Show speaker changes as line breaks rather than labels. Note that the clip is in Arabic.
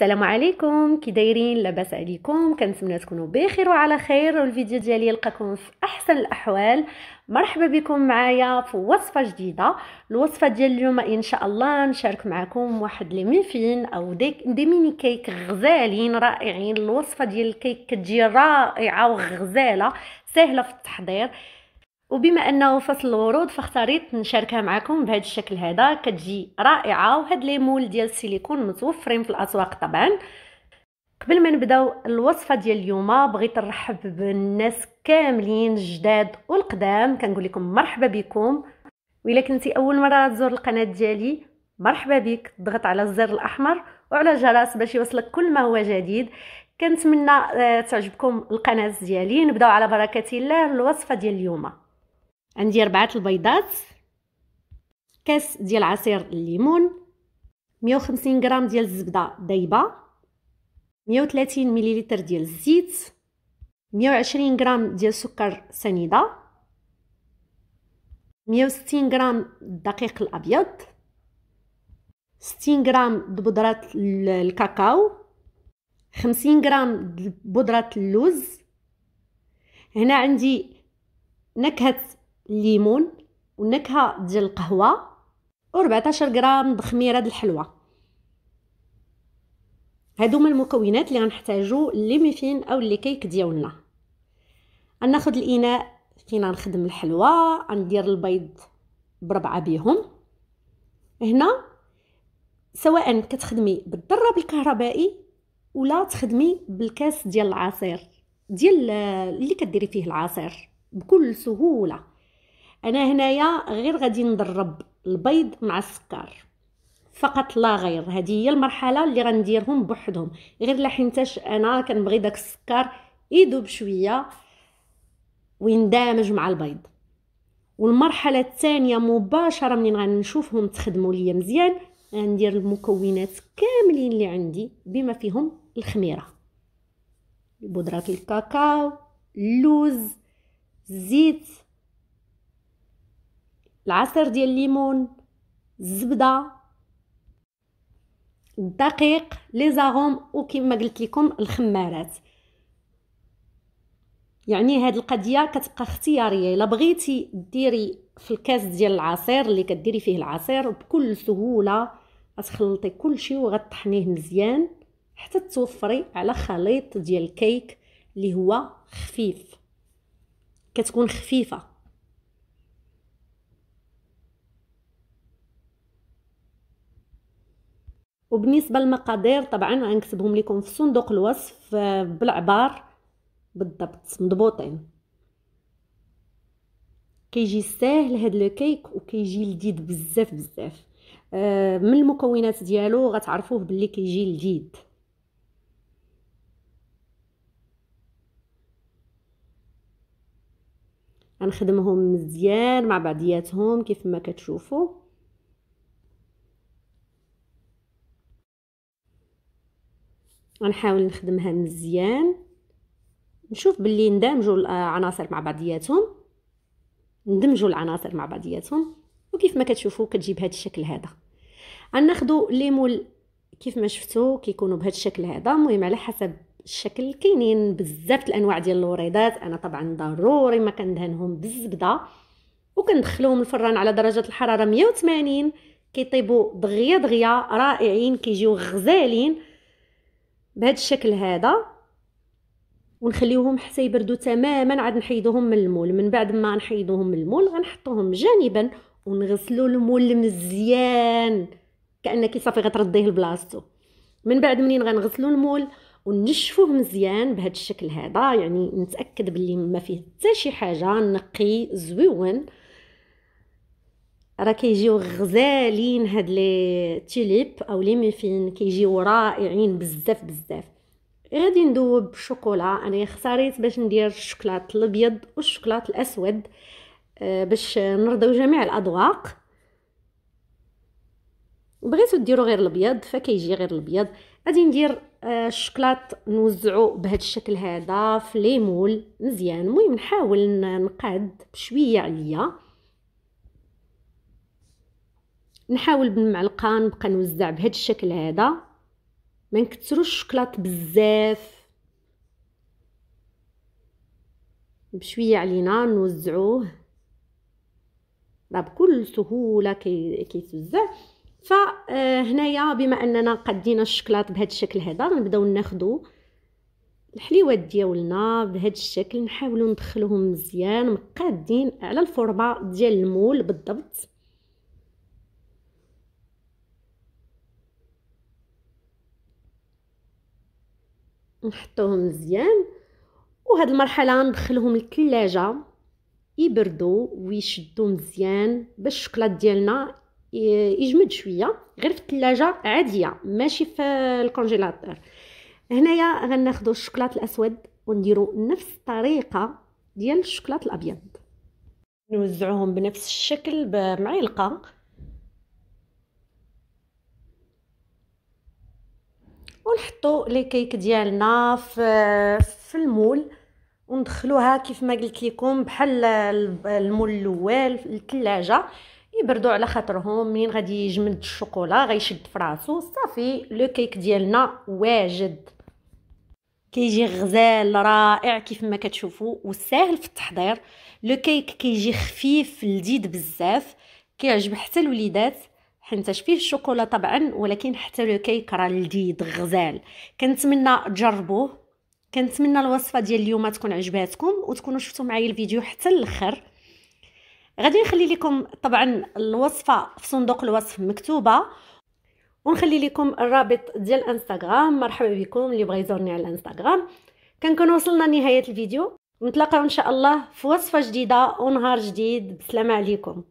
السلام عليكم كي دايرين لاباس عليكم كنتمنى تكونوا بخير وعلى خير والفيديو ديالي يلقاكم في احسن الاحوال مرحبا بكم معايا في وصفه جديده الوصفه ديال اليوم ان شاء الله نشارك معكم واحد لي ميفين او دي ميني كيك غزالين رائعين الوصفه ديال الكيك كتجي رائعه وغزاله سهله في التحضير وبما انه فصل الورود فاختاريت نشاركها معكم بهذا الشكل هذا كتجي رائعه وهاد لي مول ديال السيليكون متوفرين في الاسواق طبعا قبل ما نبداو الوصفه ديال اليوم بغيت نرحب بالناس كاملين الجداد والقدام كنقول لكم مرحبا بكم وإلا كنتي اول مره تزور القناه ديالي مرحبا بك ضغط على الزر الاحمر وعلى الجرس باش يوصلك كل ما هو جديد كنتمنى آه، تعجبكم القناه ديالي نبداو على بركه الله الوصفه ديال اليوم عندي ربعة البيضات كاس ديال عصير الليمون 150 غرام ديال الزبدة دايبة 130 مليلتر ديال الزيت 120 غرام ديال سكر سنيدة 160 غرام الدقيق الأبيض 60 غرام بودرة الكاكاو 50 غرام بودرة اللوز هنا عندي نكهة الليمون والنكهه ديال القهوه و14 غرام دخميره الحلوه هادو هما المكونات اللي غنحتاجو لي ميفين او لي كيك ديالنا غناخد الاناء فين غنخدم الحلوه غندير البيض بربعه بيهم هنا سواء كتخدمي بالضراب الكهربائي ولا تخدمي بالكاس ديال العصير ديال اللي كديري فيه العصير بكل سهوله انا هنايا غير غادي نضرب البيض مع السكر فقط لا غير هذه هي المرحله اللي غنديرهم بوحدهم غير لا حيتاش انا كنبغي داك السكر يذوب شويه ويندمج مع البيض والمرحله الثانيه مباشره منين غنشوفهم تخدموا ليا مزيان غندير المكونات كاملين اللي عندي بما فيهم الخميره بودره الكاكاو اللوز الزيت العصير ديال الليمون الزبده الدقيق لي زاغوم وكما قلت لكم الخمارات يعني هاد القضيه كتبقى اختياريه الا بغيتي ديري في الكاس ديال العصير اللي كديري فيه العصير بكل سهوله غتخلطي كلشي وغطحنيه مزيان حتى توفري على خليط ديال الكيك اللي هو خفيف كتكون خفيفه وبالنسبه للمقادير طبعا غنكتبهم لكم في صندوق الوصف آه، بالعبار بالضبط مضبوطين كيجي ساهل هاد لو كيك وكيجي لذيذ بزاف بزاف آه من المكونات ديالو غتعرفوه باللي كيجي لذيذ غنخدمهم مزيان مع بعضياتهم كيف ما كتشوفوا غنحاول نخدمها مزيان نشوف باللي ندمجوا العناصر مع بعضياتهم ندمجوا العناصر مع بعضياتهم وكيف ما كتشوفوا كتجيب هذا الشكل هذا غناخذوا ليمول كيف ما شفتوا كيكونوا بهذا الشكل هذا المهم على حسب الشكل كاينين بزاف الانواع ديال الوريدات انا طبعا ضروري ما كندهنهم بالزبده وكندخلوهم الفران على درجه الحراره 180 كيطيبوا دغيا دغيا رائعين كيجيو غزالين بهذا الشكل هذا ونخليوهم حتى يبردوا تماما عاد نحيدوهم من المول من بعد ما نحيدوهم من المول غنحطوهم جانبا ونغسلوا المول مزيان كانك صافي غترديه لبلاصتو من بعد منين غنغسلوا المول ونشفوه مزيان بهذا الشكل هذا يعني نتاكد باللي ما فيه حتى شي حاجه نقي زويون راه كيجيو غزالين هاد لي تيليب او لي ميفين كيجيو رائعين بزاف بزاف غادي ندوب بالشوكولا انا خساريت باش ندير الشوكولات الابيض والشوكولات الاسود آه، باش نرضيو جميع الاذواق بغيتو ديرو غير الابيض فكيجي غير الابيض غادي ندير آه، الشوكولات نوزعو بهذا الشكل هذا في ليمول مزيان المهم نحاول نقاد بشويه عليا نحاول بالمعلقه نبقى نوزع بهذا الشكل هذا ما نكثروش الشكلاط بزاف بشويه علينا نوزعوه راه بكل سهوله كي كيتوزع فهنايا آه، بما اننا قدينا الشكلاط بهذا الشكل هذا غنبداو ناخذو الحليوات ديالنا بهذا الشكل نحاولوا ندخلوهم مزيان مقادين على الفورمه ديال المول بالضبط نحطوهم مزيان وهاد المرحله ندخلهم للثلاجه يبردوا ويشدوا مزيان باش الشكلاط ديالنا يجمد شويه غير في الثلاجه عاديه ماشي في الكونجيلاتور هنايا غناخذوا الشكلاط الاسود ونديروا نفس الطريقه ديال الشكلاط الابيض نوزعوهم بنفس الشكل بمعلقه ونحطو لي كيك ديالنا في في المول وندخلوها كيف ما قلت لكم بحال المول الاول الثلاجه يبردوا على خاطرهم منين غادي يجمد الشوكولا غيشد في راسو صافي لو كيك ديالنا واجد كيجي غزال رائع كيف ما كتشوفوا وساهل في التحضير لو كيك كيجي خفيف لذيذ بزاف كيعجب حتى الوليدات حيتاش فيه الشوكولا طبعا ولكن حتى لو كيك راه لذيذ غزال كنتمنى تجربوه كنتمنى الوصفه ديال اليوم تكون عجباتكم وتكونوا شفتوا معايا الفيديو حتى الاخر غادي نخلي لكم طبعا الوصفه في صندوق الوصف مكتوبه ونخلي لكم الرابط ديال الانستغرام مرحبا بكم اللي بغى يزورني على الانستغرام كنكون وصلنا لنهايه الفيديو نتلاقاو ان شاء الله في وصفه جديده ونهار جديد بسلامه عليكم